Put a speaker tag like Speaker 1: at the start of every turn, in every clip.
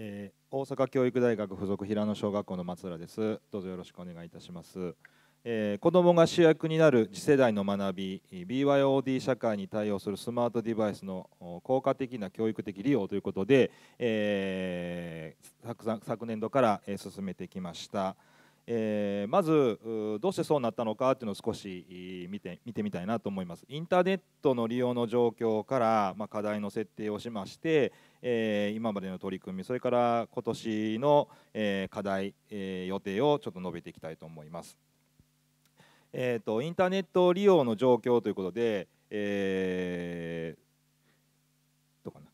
Speaker 1: えー、大阪教育大学附属平野小学校の松浦です。どうぞよろしくお願いいたします。えー、子どもが主役になる次世代の学び BYOD 社会に対応するスマートデバイスの効果的な教育的利用ということで、えー、昨昨年度から進めてきました。えー、まずどうしてそうなったのかっていうのを少し見て見てみたいなと思いますインターネットの利用の状況から、まあ、課題の設定をしまして、えー、今までの取り組みそれから今年の、えー、課題、え予定をちょっと述べていきたいと思います、えーと、とインターネット利用の状況ということで、えー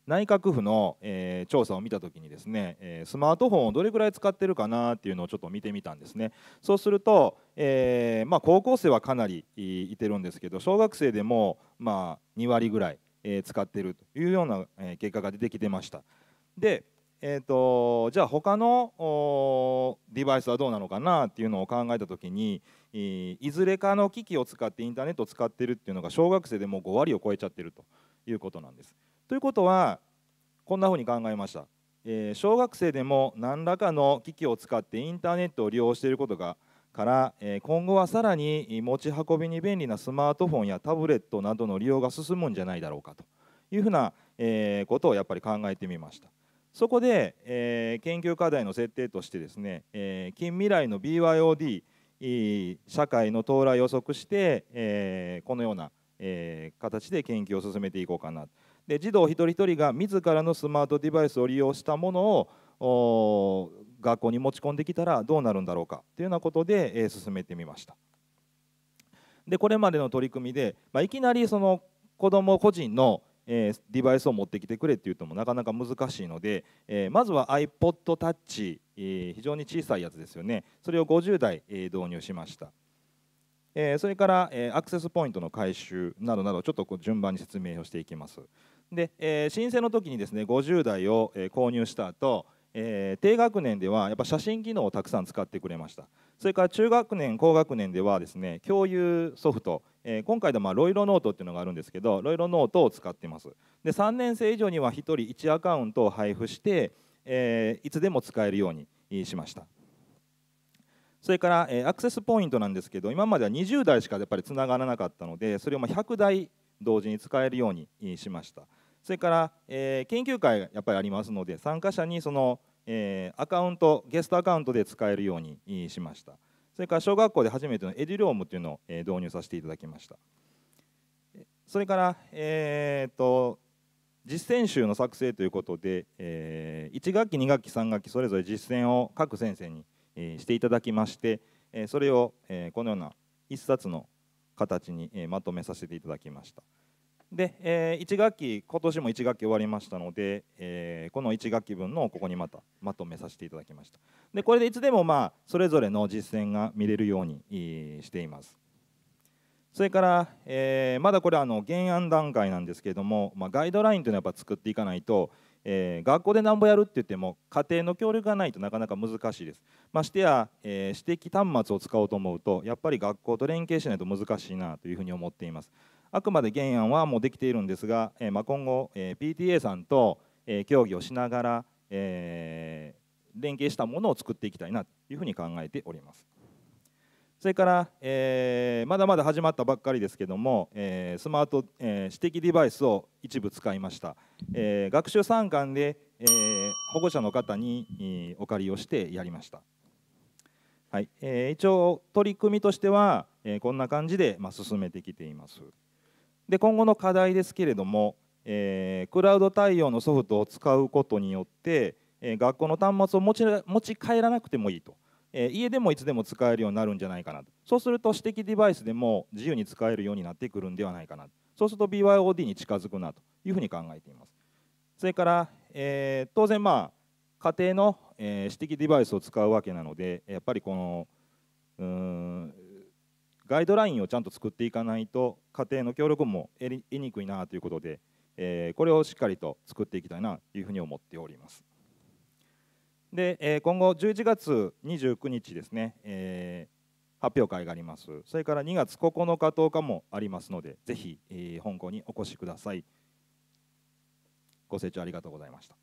Speaker 1: 内閣府の、えー、調査を見た時にですね、えー、スマートフォンをどれぐらい使ってるかなっていうのをちょっと見てみたんですねそうすると、えー、まあ、高校生はかなりいてるんですけど小学生でもまあ2割ぐらい、え使ってるというような結果が出てきてましたでえーと、じゃあ他のデバイスはどうなのかなっていうのを考えた時にいずれかの機器を使ってインターネットを使ってるっていうのが小学生でもう5割を超えちゃってるということなんです。ということはこんなふうに考えました、えー、小学生でも何らかの機器を使ってインターネットを利用していることがから、えー、今後はさらに持ち運びに便利なスマートフォンやタブレットなどの利用が進むんじゃないだろうかというふうな、えー、ことをやっぱり考えてみました。そこで、えー、研究課題の設定としてですね、えー、近未来の BYOD 社会の到来を予測して、えー、このような、えー、形で研究を進めていこうかなで児童一人一人が自らのスマートデバイスを利用したものを学校に持ち込んできたらどうなるんだろうかというようなことで、えー、進めてみましたでこれまでの取り組みで、まあ、いきなりその子ども個人の、えー、デバイスを持ってきてくれっていうともなかなか難しいので、えー、まずは iPodTouch、えー、非常に小さいやつですよねそれを50台、え導入しましたえー、それから、えー、アクセスポイントの回収などなどちょっとこう順番に説明をしていきますで、えー、申請の時にですね50台を、え購入した後、え低学年ではやっぱ写真機能をたくさん使ってくれましたそれから中学年高学年ではですね共有ソフト、え今回でまロイロノートっていうのがあるんですけどロイロノートを使ってますで3年生以上には1人1アカウントを配布して、えいつでも使えるようにしましたそれから、えアクセスポイントなんですけど今までは20台しかやっぱりつながらなかったのでそれをま100台同時に使えるようにしましたそれから、え研究会がやっぱりありますので参加者にその、えアカウントゲストアカウントで使えるようにしましたそれから小学校で初めてのエデュロームっていうのを導入させていただきましたそれから、えーと、と実践集の作成ということで、えー、1学期2学期3学期それぞれ実践を各先生にしていただきましてそれをこのような1冊の形にまとめさせていただきましたで1学期今年も1学期終わりましたのでこの1学期分のここにまたまとめさせていただきましたでこれでいつでもまあそれぞれの実践が見れるようにしていますそれから、えー、まだこれあの原案段階なんですけれども、まあ、ガイドラインというのはやっぱ作っていかないと、えー、学校でなんぼやるって言っても家庭の協力がないとなかなか難しいですましてや、えー、指摘端末を使おうと思うとやっぱり学校と連携しないと難しいなというふうに思っていますあくまで原案はもうできているんですが、えー、まあ、今後、え PTA さんと、え協議をしながら、え連携したものを作っていきたいなというふうに考えておりますそれから、えー、まだまだ始まったばっかりですけども、えー、スマート、えー、指摘デバイスを一部使いました、えー、学習参観で、えー、保護者の方に、えー、お借りをしてやりました、はいえー、一応取り組みとしては、えー、こんな感じで、まあ、進めてきていますで今後の課題ですけれども、えー、クラウド対応のソフトを使うことによって、えー、学校の端末を持ち持ち帰らなくてもいいとえ家でもいつでも使えるようになるんじゃないかなとそうすると私的デバイスでも自由に使えるようになってくるんではないかなそうすると BYOD に近づくなというふうに考えていますそれから、え当然まあ家庭の、え私的デバイスを使うわけなのでやっぱりこのうんガイドラインをちゃんと作っていかないと家庭の協力も得にくいなということで、えこれをしっかりと作っていきたいなというふうに思っております。で、えー、今後11月29日ですね、えー、発表会がありますそれから2月9日10日もありますのでぜひ、えー、本校にお越しくださいご清聴ありがとうございました